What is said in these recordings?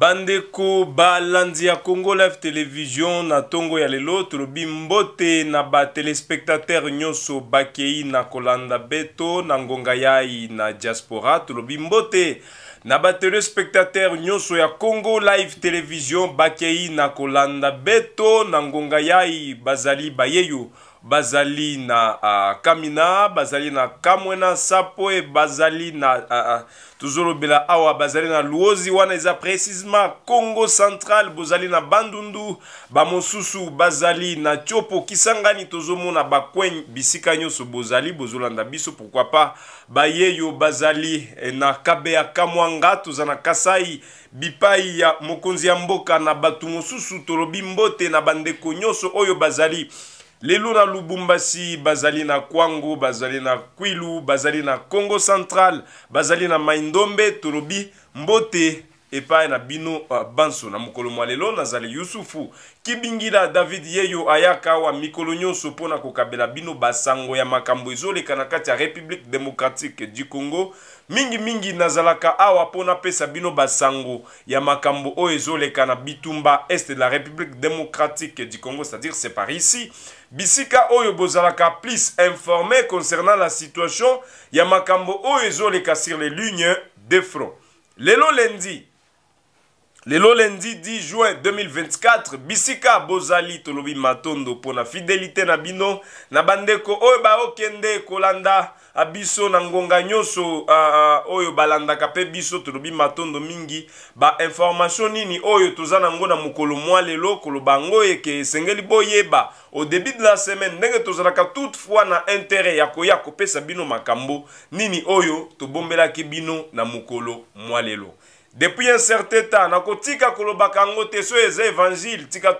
bandeko balandi ya congo live television na ntongo ya lelo tolobi mbote na batelespectateur nyonso bakei na kolanda beto na ngonga yai na diaspora tolobi mbote na batelespectateur nyonso ya congo live television bakei na kolanda beto na ngonga yai bazali bayeyo bazali na uh, kamina bazali na kamwena sapo e bazali na uh, ah, uh, ah, tozolobela awa bazali na luozi wana eza précisement congo central bozali na bandundu bamosusu bazali na tiopo kisangani tozomona bakwen bisika nyonso bozali bozolanda biso pourkui pas bayeyo bazali eh, na kabeya kamwanga toza na kasai bipai ya mokonzi ya mboka na bato mosusu tolobi mbote na bandeko nyonso oyo bazali lelo na lubumbasi bazali na kwango bazali na kwilu bazali na congo central bazali na maindombe tolobi mbote epai na bino uh, banso na mokolo mwa lelo nazali yusufu kibingila david yeyo ayaka awa mikolo nyonso mpona kokabela bino basango ya makambo ezoleka na kati ya république démocratique du congo mingimingi nazalaka awa mpo napesa bino basango ya makambo oyo ezoleka na bitumba este de la république démocratique du congo c'est-à-dire c'est par ici bisika oyo bozalaka plus informé concernant la situation Yamakambo oyo ezoleka sur les lignes de front lelo lendi 10 juin 2024 bisika bozali tolobi matondo pour la fidélité na bino na bandeko oyo baokende kolanda abiso ah, na ngonga nyonso ah, ah, oyo balandaka mpe biso tolobi matondo mingi bainformatio nini oyo toza nango na mokolo mwa lelo koloba yango eke esengeli boyeba au début de la semaine ndenge tozalaka toutefois na intere ya koya kopesa bino makambo nini oyo tobombelaki bino na mokolo mwa lelo depuis un certain temps nakotika kolobaka yango te so eza évangile tika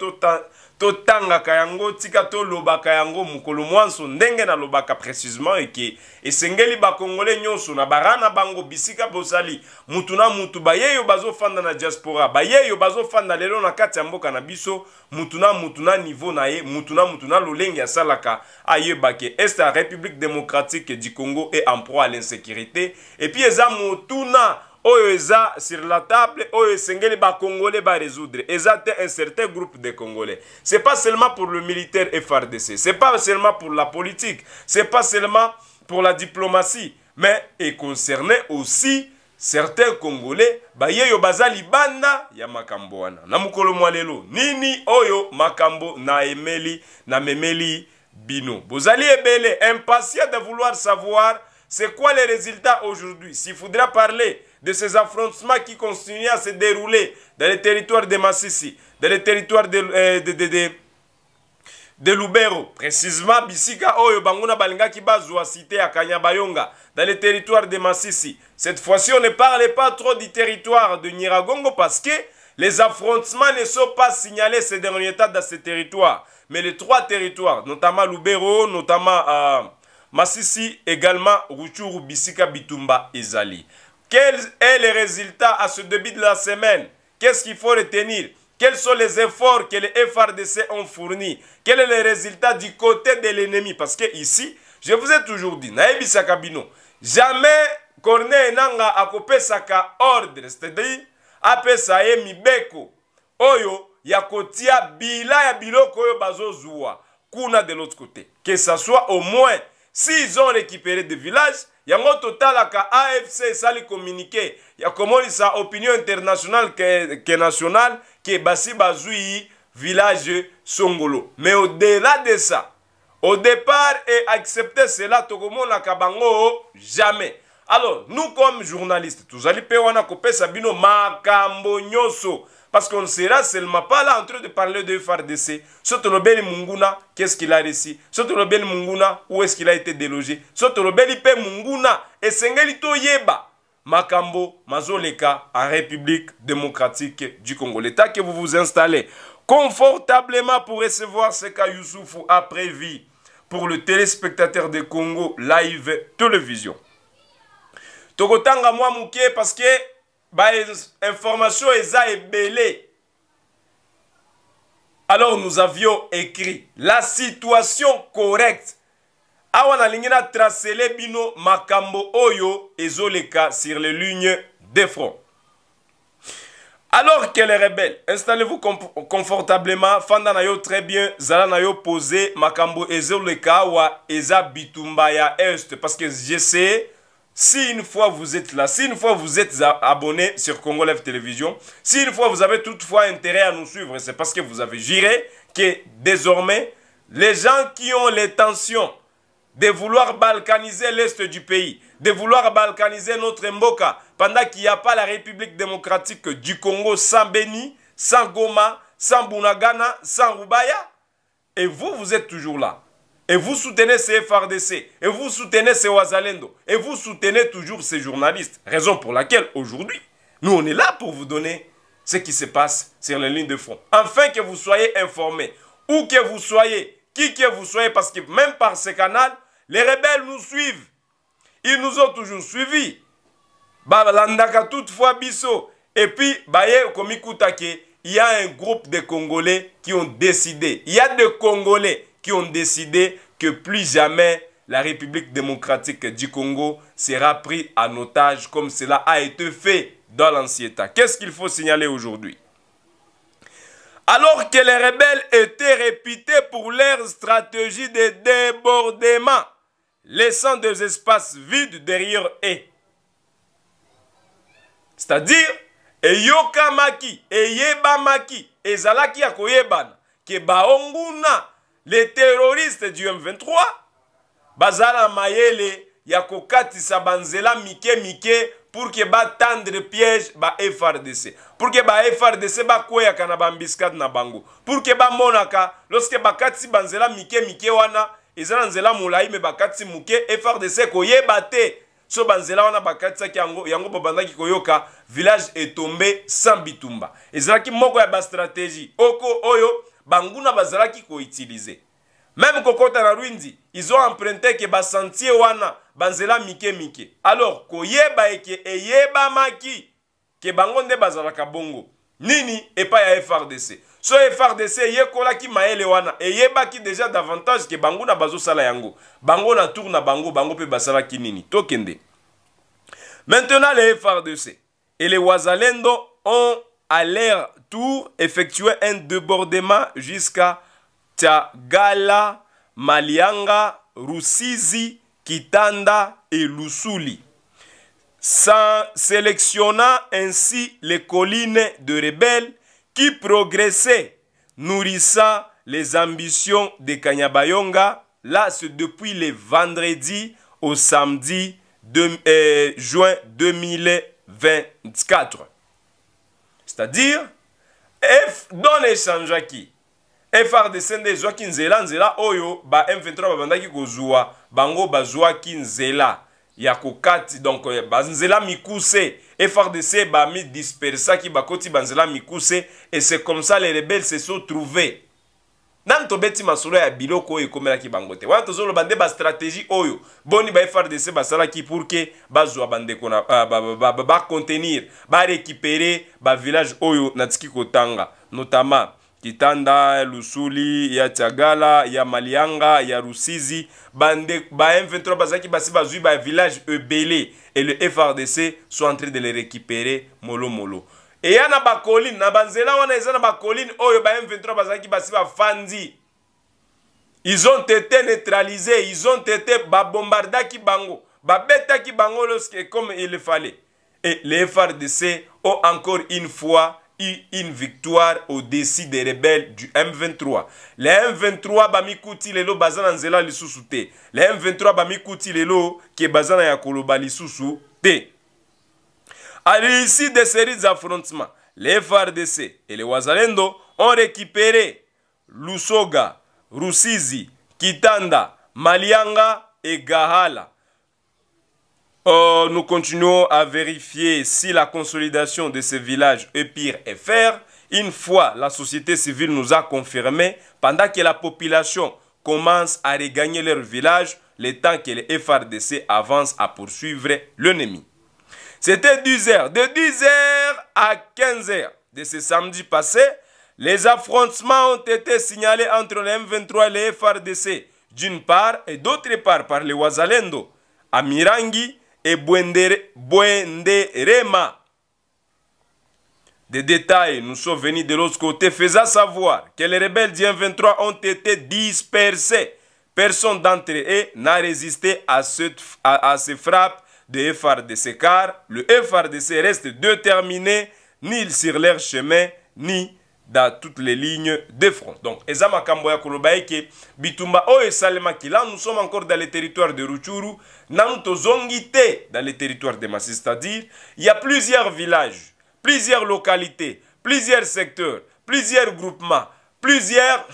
totangaka yango tika tolobaka yango mokolo mwanso ndenge nalobaka précisement eke esengeli bakongole nyonso na bara na bango bisika bosali mutu na mutu baye oyo bazofanda na diaspora baye oyo bazofanda lelo na kati ya mboka na biso mutu na mutu na niveau na ye mutu na mutu na lolenge asalaka ayebake esta république démocratique du congo est en proie à l'insécurité epuis eza motuna oyo sur la table oyo Congolais vont résoudre eza te un certain groupe de congolais c'est pas seulement pour le militaire frdc c'est pas seulement pour la politique c'est pas seulement pour la diplomatie mais est concerné aussi certains congolais bayeyo baza libanda ya makambo wana na mwalelo, nini oyo makambo naemeli memeli bino bozali ebele impatient de vouloir savoir c'est quoi les résultats aujourd'hui s'il faudra parler de ces affrontements qui continuaient à se dérouler dans les territoires de Massissi, dans les territoires de, Loubero, euh, de, de, de de précisément bissika Oyo Banguna qui cité à Kanyabayonga, dans les territoires de Massisi. Cette fois-ci, on ne parle pas trop du territoire de Niragongo parce que les affrontements ne sont pas signalés ces derniers temps dans ces territoires. Mais les trois territoires, notamment Lubero, notamment euh, Massisi, également Ruchuru, bissika Bitumba et Zali. Quels est les résultats à ce début de la semaine Qu'est-ce qu'il faut retenir Quels sont les efforts que les FRDC ont fournis Quel est le résultat du côté de l'ennemi Parce que ici, je vous ai toujours dit, Naïbi Sakabino, jamais Corneille Nanga a coupé Saka ordre, c'est-à-dire, apesa ye mibeko oyo ya kotia bila ya biloko kuna de l'autre côté que ce soit au moins s'ils ont récupéré des villages yango totalaka afc esali communiqué ya sa opinion internationale ke, ke nationale ke basi bazwi village songolo mais au-delà de ça au départ et accepter cela tokomonaka bango jamais alors nous comme journalistes tozali mpe wana kopesa bino makambo nyonso parce qu'on ne sera seulement pas là en train de parler de FRDC. Sotobel Munguna, qu'est-ce qu'il a réussi Sotobel Munguna, où est-ce qu'il a été délogé Sotobel Pe Munguna, et Sengelito Yeba. Makambo, Mazoleka, en République démocratique du Congo. L'État que vous vous installez confortablement pour recevoir ce qu'a Youssoufou a prévu pour le téléspectateur de Congo Live Télévision. Tokotanga moi parce que information et Belé. alors nous avions écrit la situation correcte awa Lingina tracele bino makambo oyo ezoleka sur les lignes de front alors que les rebelles installez-vous confortablement fanda na très bien zala na yo pose makambo ezoleka wa eza bitumba ya est. parce que je sais si une fois vous êtes là, si une fois vous êtes abonné sur Congo Télévision, si une fois vous avez toutefois intérêt à nous suivre, c'est parce que vous avez géré que désormais, les gens qui ont l'intention de vouloir balkaniser l'Est du pays, de vouloir balkaniser notre Mboka, pendant qu'il n'y a pas la République démocratique du Congo sans Beni, sans Goma, sans Bunagana, sans Rubaya, et vous, vous êtes toujours là. Et vous soutenez ces FRDC, et vous soutenez ces Ouazalendo, et vous soutenez toujours ces journalistes. Raison pour laquelle aujourd'hui, nous on est là pour vous donner ce qui se passe sur les lignes de front. Afin que vous soyez informés, où que vous soyez, qui que vous soyez, parce que même par ce canal, les rebelles nous suivent. Ils nous ont toujours suivis. toutefois Et puis, il y a un groupe de Congolais qui ont décidé. Il y a des Congolais qui ont décidé que plus jamais la République démocratique du Congo sera prise en otage comme cela a été fait dans l'ancien État. Qu'est-ce qu'il faut signaler aujourd'hui Alors que les rebelles étaient réputés pour leur stratégie de débordement, laissant des espaces vides derrière eux. C'est-à-dire, maki, eyebamaki, ezalaki ya yeban, ke les terroristes du M23 bazala mayele ya kokatisa banzela mike mike pour ke batendre piège ba FRDC pour ke ba FRDC bakweyaka na bambiskade na bango pour ke bamonaka lorsque bakatisi banzela mike mike wana eza na nzela molai me bakatisi moke FRDC koyeba te so banzela wana bakatisaki yango yango babandaki koyoka village etombe sans bitumba ezalaki moko ya bastratégie oko oyo banguna bazalaki Même même kota na rwindi ont emprunté ke sentier wana banzela mike mike alors koyeba eke maki ke bango nde bazalaka bongo nini pa ya frdc so frdc ki maele wana ki déjà davantage ke banguna sala yango bango na tour na bango bango pe basalaki nini tokende maintenant le frdc et les wazalendo ont à tout effectuait un débordement jusqu'à Tchagala, Malianga, Rusizi, Kitanda et Lusuli, sélectionnant ainsi les collines de rebelles qui progressaient, nourrissant les ambitions de Kanyabayonga, là c'est depuis le vendredi au samedi euh, juin 2024. C'est-à-dire, don echangeaki frdc nde ezwaki nzela nzela oyo ba m23 babandaki kozwa bango bazwaki nzela ya kokati donc eh, banzela mikuse frdc bamidispersaki bakoti banzela mikuse et c'est comme ça les rebelles se sont trouvés nani tobeti masolo ya biloko oyo ekomelaki bango te wana tozoloba nde bastratégie oyo boni bafrdc basalaki pour ke bazwa bandeko na ah, bacontenir barécupere bavillage oyo natiki kotanga notamment kitanda lusuli ya tiagala ya malianga ya rusizi bande ba m23 bazalaki basi bazwi bavillage ebele et le frdc soit en train de le récupérer molomolo molo. eya na bacoline na banzela wana eza na bacoline oyo ba m23 bazalaki basi bafandi ils ont été neutralisés ils ont été babombardaki bango babetaki bango lorsque comme il fallait et les FRDC ont encore une fois eu une victoire au-dessus des rebelles du M23. Les M23 bamikuti lelo baza na nzela lisusu te. Les M23 bamikuti lelo ke baza na ya koloba lisusu te. A l'issue des séries d'affrontements, les FRDC et les Wazalendo ont récupéré Lusoga, Rusizi, Kitanda, Malianga et Gahala. Oh, nous continuons à vérifier si la consolidation de ces villages pire et faire. Une fois la société civile nous a confirmé, pendant que la population commence à regagner leur village, le temps que les FRDC avancent à poursuivre l'ennemi. C'était 10h. De 10h à 15h de ce samedi passé, les affrontements ont été signalés entre le M23 et les FRDC, d'une part, et d'autre part par les Wazalendo, Amirangi et Buenderema. Des détails nous sont venus de l'autre côté, faisant savoir que les rebelles du M23 ont été dispersés. Personne d'entre eux n'a résisté à, cette, à ces frappes de FRDC car le FRDC reste déterminé ni sur leur chemin ni dans toutes les lignes de front. Donc, Ezama Kamboya Bitumba et là nous sommes encore dans le territoire de Ruchuru, Nanto Zongite dans le territoire de Massi, c'est-à-dire il y a plusieurs villages, plusieurs localités, plusieurs secteurs, plusieurs groupements, plusieurs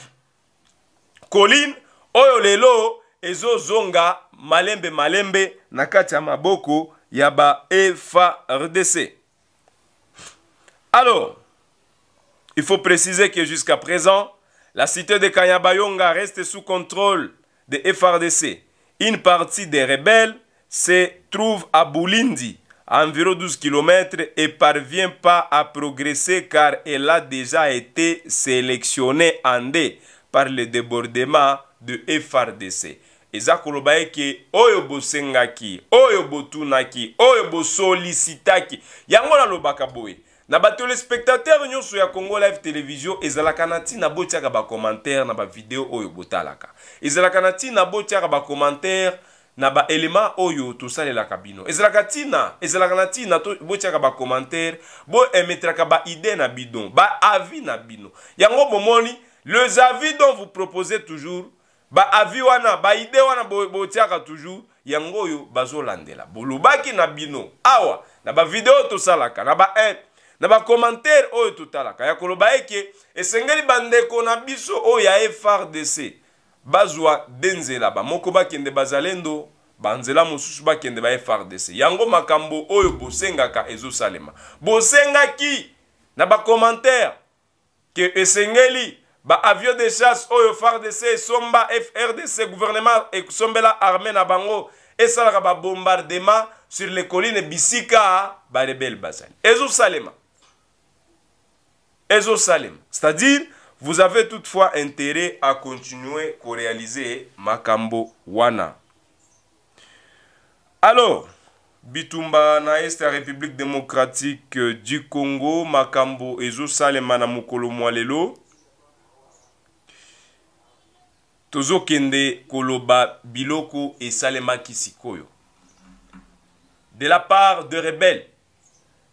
collines, Oyolelo, Lelo, Zonga malembe malembe na Yaba maboko Alors, il faut préciser que jusqu'à présent, la cité de Kanyabayonga reste sous contrôle de FARDC. Une partie des rebelles se trouve à Bulindi, à environ 12 km, et parvient pas à progresser car elle a déjà été sélectionnée en D par le débordement de FARDC eza koloba eke oyo bosengaki oyo botunaki oyo bosolisitaki yango nalobaka boye na batelespectateur nyonso ya congo live télévision ezalaka na ntina botiaka commentaire na bavideo oyo botalaka ezalaka na ntina botiaka commentaire na baelema oyo tosalelaka bino ezalaka ntina ezalaka na ntina botiaka bacommentaire boemetraka baide na bino baavi na bino yango bomoni les avis dont vous proposez toujours baavi wana baide wana botiaka bo toujours yango oyo bazolandela bolobaki na bino awa na bavideo oyo tosalaka na ba app na bacommentaire oyo totalaka ya koloba eke esengeli bandeko na biso oyo ya frdc bazwa de nzela bamoko bakende bazalendo banzela mosusu bakende ba frdc yango makambo oyo bosengaka ezosalema bosengaki na bacommentaire ke esengeli Avion de chasse oyo fardc Somba, frdc gouvernement e, SOMBELA, armée na bango esalaka bombardement sur les collines bisika Ezo bazali Ezo Salem. c'est-à-dire vous avez toutefois intérêt à continuer réaliser makambo wana alors bitumba na est république démocratique du congo makambo Ezo na mokolo Mwalelo. Kende koloba biloko esalemaki sikoyo de la part de rebelles.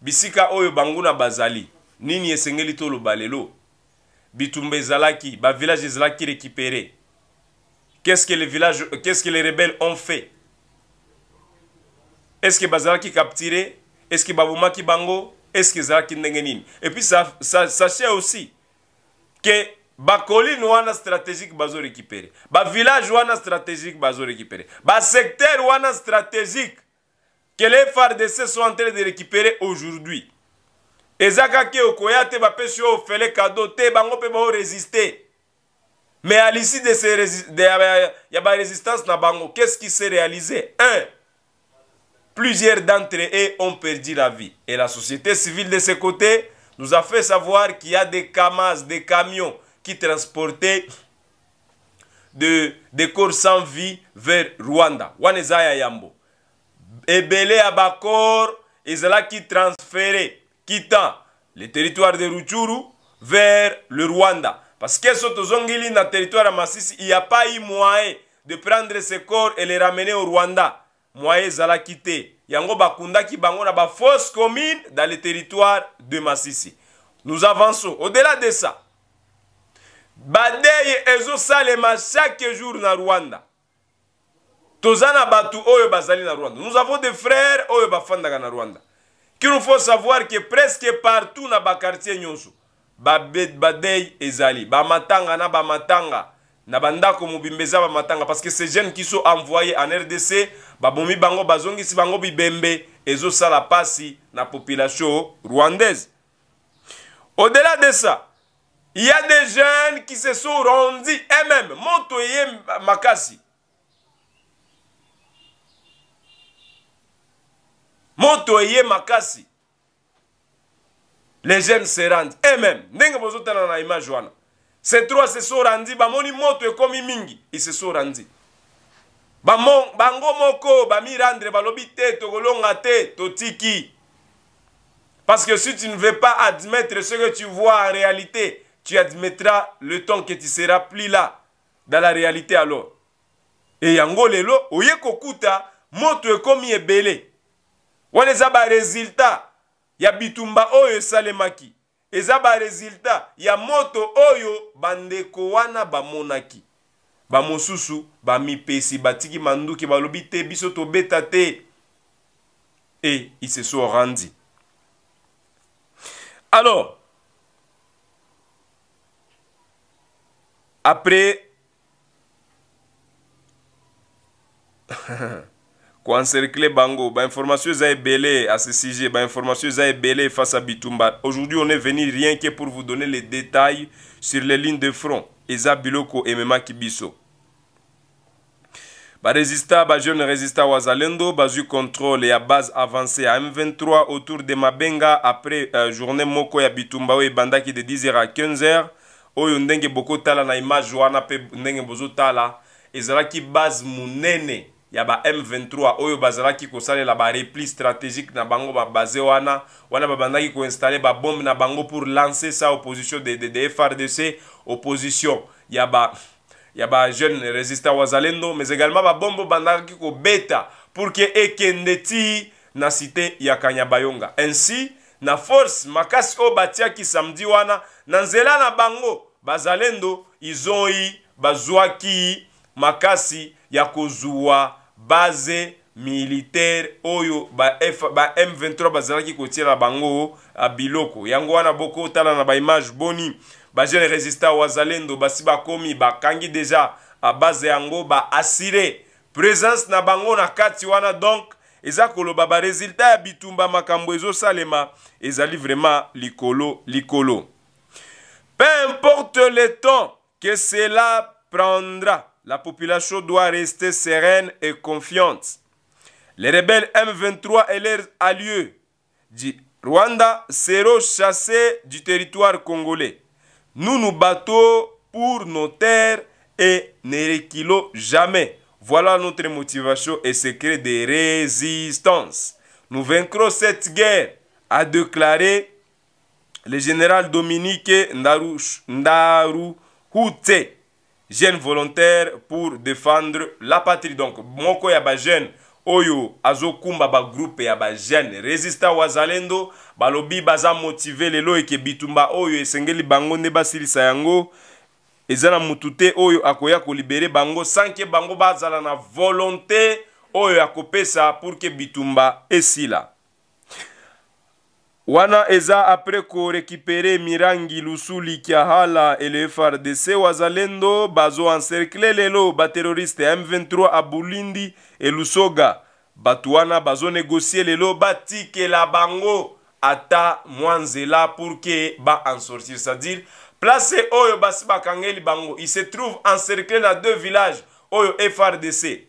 bisika oyo banguna bazali nini esengeli tolo balelo. bitumba ba bavillage Zalaki récupéré qu'est-ce que les villages qu'est-ce que les rebelles ont fait est-ce que bazalaki capturé est-ce que babomaki bango est-ce que Zalaki ndenge et puis sachez aussi que bacoline wana stratégique bazorécupere bavillage wana stratégique bazorécupere basecteur wana stratégique que les fardc sont en train de récupérer aujourd'hui eza kaki okoya te bapesi oyo ofele kado te bango mpe baorésiste mais à l'issue de ces de, ya barésistance na bango qu'est-ce qui s'est réalisé un plusieurs d'entre eux ont perdu la vie et la société civile de ce côté nous a fait savoir qu'il y a des camas des camions qui transportait de, des corps sans vie vers Rwanda. Wana ezaya yambo. Ebele ya bakor ezalaki transféré quittant le territoire de Ruchuru vers le Rwanda. Parce que so tozongili na territoire ya Masisi, il n'y a pas eu moyen de prendre ces corps et les ramener au Rwanda. Moyen ezalaki te. Yango bakundaki bango na ba fausse commune dans le territoire de Masisi. Nous avançons. Au-delà de ça, badeye ezosalema chaque jour na rwanda toza na bato oyo bazali na rwanda nous avons des frères oyo bafandaka na rwanda qu'il faut savoir que presque partout na bakartier nyonso badei ezali bamatanga na bamatanga na bandako mobimba eza bamatanga parce que ces jeunes qui sont envoyés en rdc babomi bango bazongisi bango bibembe ezosala mpasi na population rwandaise au delà de ça Il y a des jeunes qui se sont rendus eux-mêmes. Montoye Makassi. Montoye Makassi. Les jeunes se rendent eux-mêmes. Ndenge bozotana na image wana. Ces trois se sont rendus. Bamoni moto ekomi mingi. Ils se sont rendus. Bamon, bango moko, bami rendre, balobi te, togolonga te, totiki. Parce que si tu ne veux pas admettre ce que tu vois en réalité, tu admettras le temps que tu seras plus là dans la réalité alors et yango lelo oye kokuta moto komi ebele wana ba baresultat ya bitumba oyo salemaki. eza baresultat ya moto oyo bandeko wana bamonaki bamosusu bami batiki manduki balobi te biso beta te e il se sont rendus alors après koencercle bango bainformation eza ebele à ce sujet bainformation eza ebele face à bitumba aujourd'hui on est venu rien que pour vous donner les détails sur les lignes de front eza biloko ememaki biso barésista bajeune résista wazalendo bazwi contrôle ya base avancée ya m23 autour de mabenga après euh, journée moko ya bitumba oyo ebandaki de 10h à 15h oyo ndenge bokotala na image wana mpe ndenge bozotala ezalaki base monene ya ba m23 oyo bazalaki kosalela barepli stratégique na bango babaze wana wana babandaki koinstalle babombe na bango pour lancer sa opposition de, de, de frdc opposition ya ba ya bajeune résistant wazalendo mais également babombe bandaki kobeta pour ke ekende ti na cité ya kanyabayonga ainsi na force makasi oyo batiaki samedi wana na nzela na bango bazalendo izoi bazwaki makasi ya kozwa baze militaire oyo ba, F, ba m23 bazalaki kotiela bango biloko yango wana bokotala na baimage boni bajeune résistant wazalendo basi bakomi bakangi deja baze yango baasire présence na bango na kati wana donc eza koloba résultat bitumba makambo salema ezali vraiment l'icolo l'icolo peu importe le temps que cela prendra la population doit rester sereine et confiante les rebelles m23 et leurs alliés du rwanda seront chassés du territoire congolais nous nous battons pour nos terres et ne jamais voilà notre motivation et secret de résistance. Nous vaincrons cette guerre, a déclaré le général Dominique Hute, jeune volontaire pour défendre la patrie. Donc, moko ya jeune oyo azokumba ba groupe ya ba jeune résistant wazalendo balobi baza motivé lelo bitumba oyo esengeli bango ne basilisa eza na mutu te oyo akoya kolibere bango sanke bango bazala na volonté oyo ya kopesa pour ke bitumba esila wana eza apres korekipere mirangi lusuli kiahala ele frdc wazalendo bazoencercle lelo bateroriste ya m23 abulindi elusoga bato wana bazonegosie lelo batikela bango ata mwa nzela pour ke ba ensortir c'est-à-dire place oyo basi bakangeli bango il se trouve encerclé na deux villages oyo frdc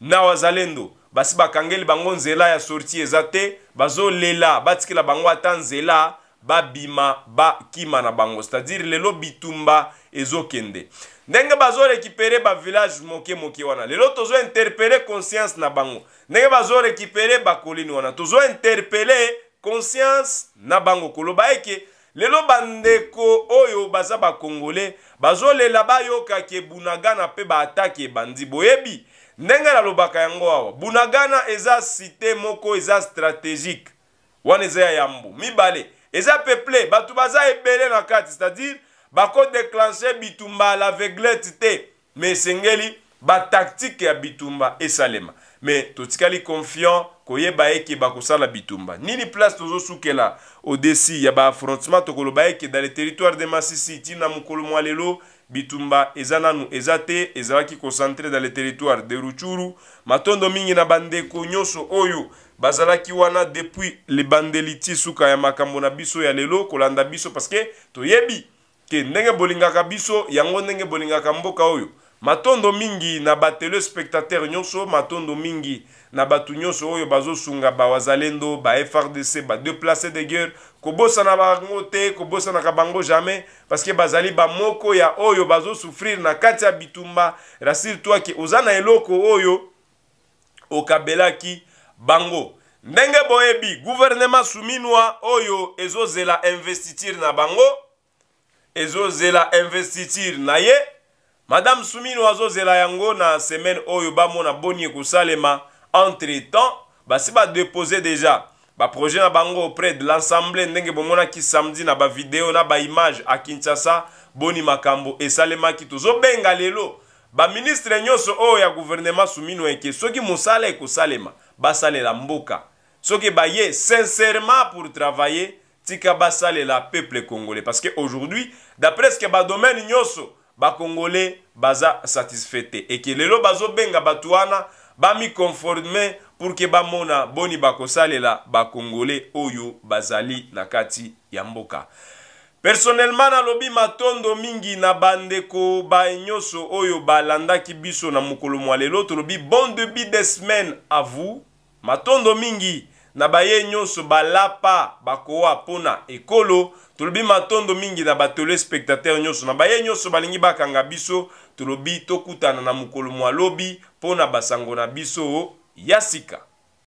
na wazalendo basi bakangeli bango nzela ya sorti eza te bazolela batikela bango ata nzela babima bakima na bango c'est-à-dire lelo bitumba ezokende ndenge bazorekipere bavillage moke moke wana lelo tozointerpele conscience na bango ndenge bazorekipere bakolini wana tozointerpele conscience na bango koloba eke lelo bandeko oyo baza bakongole bazolela bayokaki ebunagana mpe baataki ebandi boyebi ndenge nalobaka yango awa bunagana eza site moko eza stratégique wana eza ya yambu mibale eza peuple bato baza ebele na kati c'est-à-dire bakodéclenche bitumba à l'aveuglette te me esengeli batactike ya bitumba esalema me totikali confiant koyeba eke bakosala bitumba nini place tozosukela odesi ya baaffrontement tokoloba eke dans le territoire de masisi ntina mokolo mwa lelo bitumba eza nanu eza te ezalaki concentre dans le territoire de ruchuru matondo mingi na bandeko nyonso oyo bazalaki wana depuis libandeli ti suka ya makambo na biso ya lelo kolanda biso parceke toyebi ke ndenge bolingaka biso yango ndenge bolingaka mboka oyo matondo mingi na batelespectateur nyonso matondo mingi na bato nyonso oyo bazosunga bawazalendo ba frdc badeplace de guerre kobosana bango te kobosanaka bango jamais parceke bazali bamoko ya oyo bazosufrir na kati ya bitumba rasire twaki oza na eloko oyo okabelaki bango ndenge boyebi guvernema suminwa oyo ezozela investiture na bango ezozela investiture na ye madame sumino azozela yango na semaine oyo bamona boni ekosalema entre temps basi badepose deja baprojet na bango auprès de l'assemblée ndenge bomonaki samedi na bavideo na baimage ya kinshasa boni makambo esalemaki tozobenga lelo baministre nyonso oyo ya guvernema sumino eke soki mosala ekosalema basalela mboka soki baye sincèrement pour travailler tika basalela peuple congolais parce que aujourd'hui d'après ce que badomaine nyonso bakongole baza satisfait te e ke lelo bazobenga bato wana bamiconforme pour ke bamona boni bakosalela bakongole oyo bazali na kati ya mboka personnellement nalobi matondo mingi na bandeko banyonso oyo balandaki biso na mokolo mwa lelo tolobi bon début de semaine à vous matondo mingi na baye nyonso balapa bakowa mpona ekolo tolobi matondo mingi na batelespectateur nyonso na baye nyonso balingi bakanga biso tolobi tokutana na mokolo mwalobi mpona basango na biso ya sika